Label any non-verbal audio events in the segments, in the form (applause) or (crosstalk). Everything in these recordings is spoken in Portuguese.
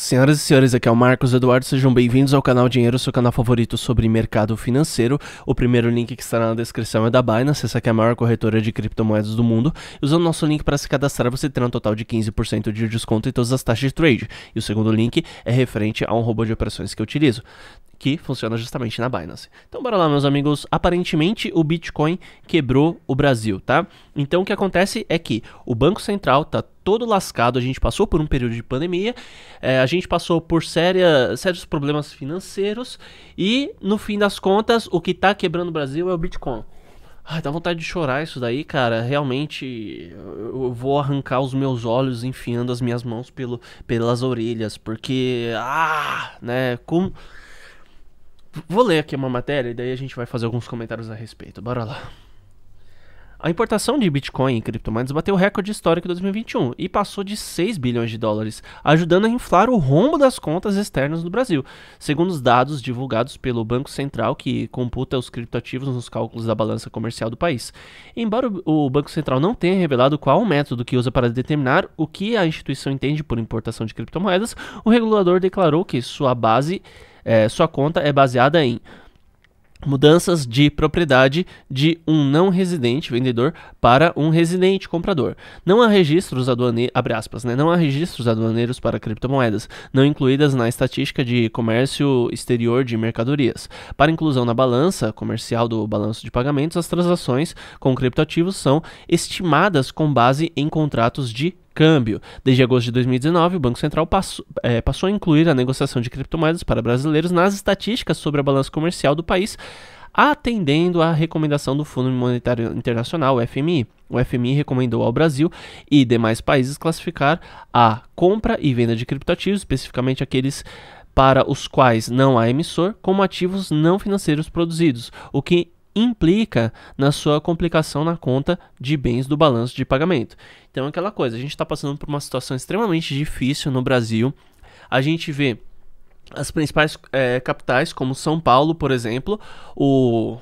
Senhoras e senhores, aqui é o Marcos Eduardo, sejam bem-vindos ao canal Dinheiro, seu canal favorito sobre mercado financeiro. O primeiro link que estará na descrição é da Binance, essa que é a maior corretora de criptomoedas do mundo. Usando o nosso link para se cadastrar, você terá um total de 15% de desconto em todas as taxas de trade. E o segundo link é referente a um robô de operações que eu utilizo que funciona justamente na Binance. Então bora lá, meus amigos. Aparentemente o Bitcoin quebrou o Brasil, tá? Então o que acontece é que o Banco Central tá todo lascado, a gente passou por um período de pandemia, é, a gente passou por séria, sérios problemas financeiros e, no fim das contas, o que está quebrando o Brasil é o Bitcoin. Ai, dá vontade de chorar isso daí, cara. Realmente, eu vou arrancar os meus olhos enfiando as minhas mãos pelo, pelas orelhas, porque, ah, né, como... Vou ler aqui uma matéria e daí a gente vai fazer alguns comentários a respeito. Bora lá. A importação de Bitcoin e criptomoedas bateu o recorde histórico em 2021 e passou de 6 bilhões de dólares, ajudando a inflar o rombo das contas externas do Brasil, segundo os dados divulgados pelo Banco Central, que computa os criptoativos nos cálculos da balança comercial do país. Embora o Banco Central não tenha revelado qual o método que usa para determinar o que a instituição entende por importação de criptomoedas, o regulador declarou que sua base, é, sua conta é baseada em Mudanças de propriedade de um não residente vendedor para um residente comprador. Não há registros aduaneiros, abre aspas, né? Não há registros aduaneiros para criptomoedas, não incluídas na estatística de comércio exterior de mercadorias. Para inclusão na balança comercial do balanço de pagamentos, as transações com criptoativos são estimadas com base em contratos de câmbio. Desde agosto de 2019, o Banco Central passou, é, passou a incluir a negociação de criptomoedas para brasileiros nas estatísticas sobre a balança comercial do país, atendendo à recomendação do Fundo Monetário Internacional, o FMI. O FMI recomendou ao Brasil e demais países classificar a compra e venda de criptoativos, especificamente aqueles para os quais não há emissor, como ativos não financeiros produzidos, o que implica na sua complicação na conta de bens do balanço de pagamento. Então, é aquela coisa, a gente está passando por uma situação extremamente difícil no Brasil. A gente vê as principais é, capitais, como São Paulo, por exemplo, o,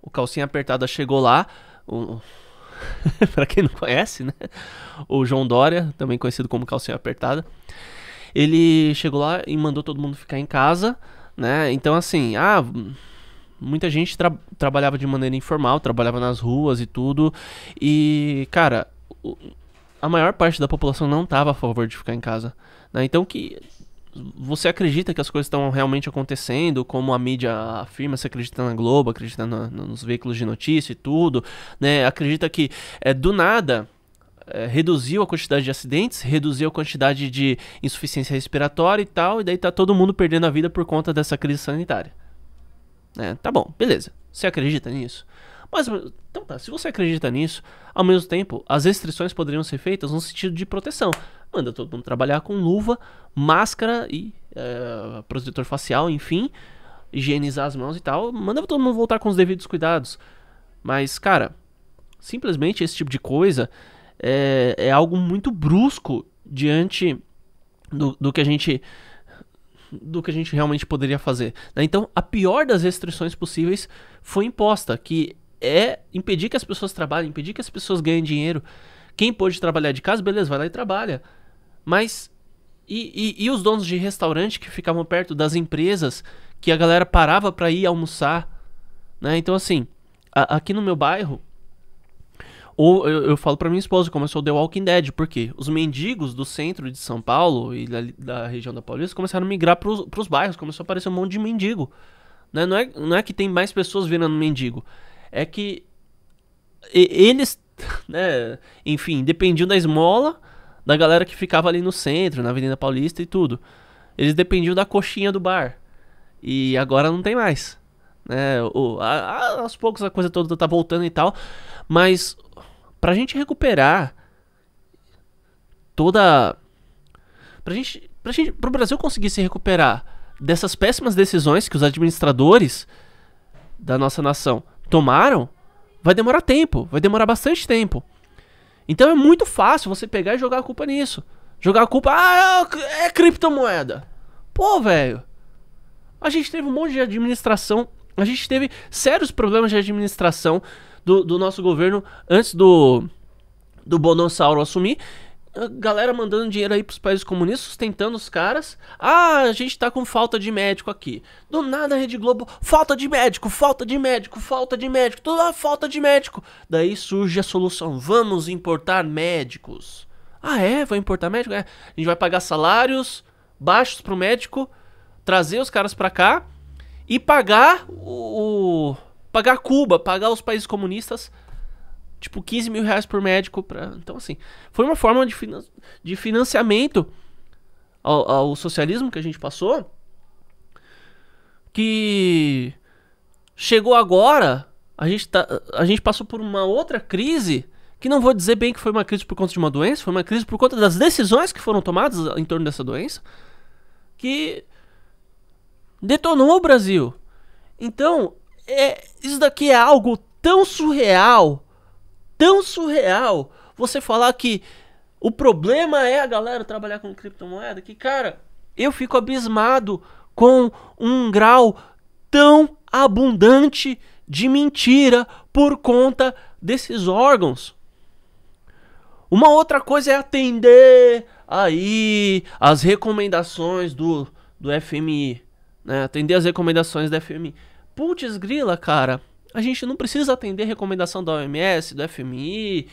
o calcinha apertada chegou lá. O... (laughs) para quem não conhece, né? O João Dória, também conhecido como calcinha apertada, ele chegou lá e mandou todo mundo ficar em casa, né? Então assim, ah, Muita gente tra trabalhava de maneira informal, trabalhava nas ruas e tudo. E, cara, a maior parte da população não estava a favor de ficar em casa. Né? Então que você acredita que as coisas estão realmente acontecendo, como a mídia afirma, se acredita na Globo, acredita nos veículos de notícia e tudo, né? Acredita que é, do nada eh, reduziu a quantidade de acidentes, reduziu a quantidade de insuficiência respiratória e tal, e daí tá todo mundo perdendo a vida por conta dessa crise sanitária. É, tá bom, beleza. Você acredita nisso? Mas, então tá, se você acredita nisso, ao mesmo tempo, as restrições poderiam ser feitas no sentido de proteção. Manda todo mundo trabalhar com luva, máscara e é, protetor facial, enfim, higienizar as mãos e tal. Manda todo mundo voltar com os devidos cuidados. Mas, cara, simplesmente esse tipo de coisa é, é algo muito brusco diante do, do que a gente do que a gente realmente poderia fazer. Né? Então, a pior das restrições possíveis foi imposta, que é impedir que as pessoas trabalhem, impedir que as pessoas ganhem dinheiro. Quem pôde trabalhar de casa, beleza, vai lá e trabalha. Mas e, e, e os donos de restaurante que ficavam perto das empresas que a galera parava para ir almoçar, né? Então assim, a, aqui no meu bairro ou eu, eu falo para minha esposa, começou The Walking Dead, porque os mendigos do centro de São Paulo e da, da região da Paulista começaram a migrar pros, pros bairros, começou a aparecer um monte de mendigo. Né? Não, é, não é que tem mais pessoas virando mendigo, é que eles, (laughs) né, enfim, dependiam da esmola da galera que ficava ali no centro, na Avenida Paulista e tudo. Eles dependiam da coxinha do bar. E agora não tem mais. Né? O, a, a, aos poucos a coisa toda tá voltando e tal. Mas pra gente recuperar toda pra gente, pra gente pro Brasil conseguir se recuperar dessas péssimas decisões que os administradores da nossa nação tomaram, vai demorar tempo, vai demorar bastante tempo. Então é muito fácil você pegar e jogar a culpa nisso. Jogar a culpa, ah, é, é criptomoeda. Pô, velho. A gente teve um monte de administração a gente teve sérios problemas de administração do, do nosso governo antes do, do Bonossauro assumir. A galera mandando dinheiro aí pros países comunistas, sustentando os caras. Ah, a gente tá com falta de médico aqui. Do nada a Rede Globo, falta de médico, falta de médico, falta de médico, toda a ah, falta de médico. Daí surge a solução, vamos importar médicos. Ah é, vou importar médico? É. A gente vai pagar salários baixos pro médico, trazer os caras pra cá e pagar o, o, pagar Cuba, pagar os países comunistas, tipo 15 mil reais por médico. Pra, então, assim, foi uma forma de, finan de financiamento ao, ao socialismo que a gente passou que chegou agora, a gente, tá, a gente passou por uma outra crise, que não vou dizer bem que foi uma crise por conta de uma doença, foi uma crise por conta das decisões que foram tomadas em torno dessa doença, que Detonou o Brasil. Então, é, isso daqui é algo tão surreal, tão surreal, você falar que o problema é a galera trabalhar com criptomoeda, que cara, eu fico abismado com um grau tão abundante de mentira por conta desses órgãos. Uma outra coisa é atender aí as recomendações do, do FMI né, atender as recomendações da FMI. Putz grila, cara, a gente não precisa atender recomendação da OMS, do FMI,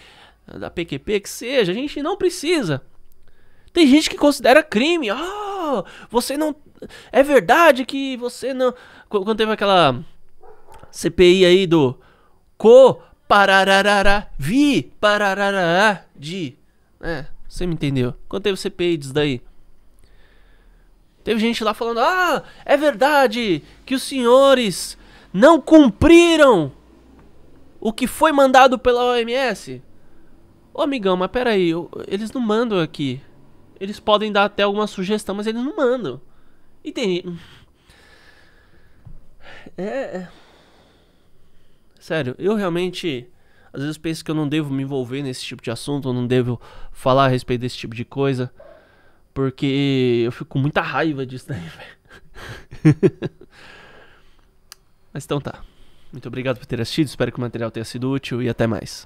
da PQP, que seja, a gente não precisa. Tem gente que considera crime. oh, você não. É verdade que você não. Quando teve aquela CPI aí do Co parararará, vi parararará de. É, você me entendeu. Quando teve CPI disso daí. Teve gente lá falando: ah, é verdade que os senhores não cumpriram o que foi mandado pela OMS. Ô amigão, mas peraí, eles não mandam aqui. Eles podem dar até alguma sugestão, mas eles não mandam. E tem. É, é. Sério, eu realmente. Às vezes penso que eu não devo me envolver nesse tipo de assunto, eu não devo falar a respeito desse tipo de coisa. Porque eu fico com muita raiva disso daí, (laughs) velho. Mas então tá. Muito obrigado por ter assistido, espero que o material tenha sido útil e até mais.